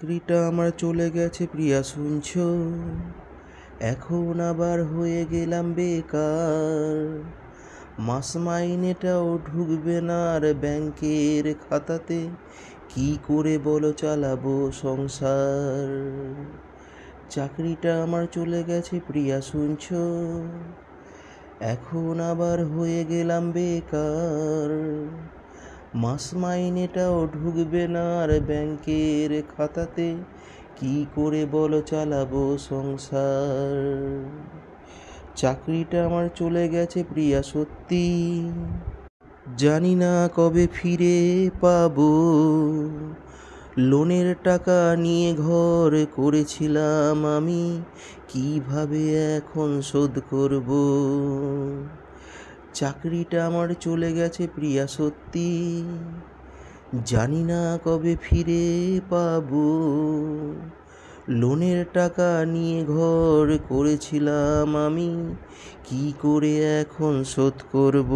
চাকরিটা আমার চলে গেছে প্রিয়া শুনছ এখন আবার হয়ে গেলাম বেকার মাস মাইনেটাও ঢুকবে না আর ব্যাংকের খাতাতে কি করে বলো চালাবো সংসার চাকরিটা আমার চলে গেছে প্রিয়া শুনছ এখন আবার হয়ে গেলাম বেকার মাস মাইনেটাও ঢুকবে না আর ব্যাংকের খাতাতে কি করে বলো চালাবো সংসার চাকরিটা আমার চলে গেছে প্রিয়া সত্যি জানি না কবে ফিরে পাবো লোনের টাকা নিয়ে ঘর করেছিলাম আমি কিভাবে এখন শোধ করবো চাকরিটা আমার চলে গেছে প্রিয়া সত্যি জানি না কবে ফিরে পাব লোনের টাকা নিয়ে ঘর করেছিলাম আমি কি করে এখন শোধ করব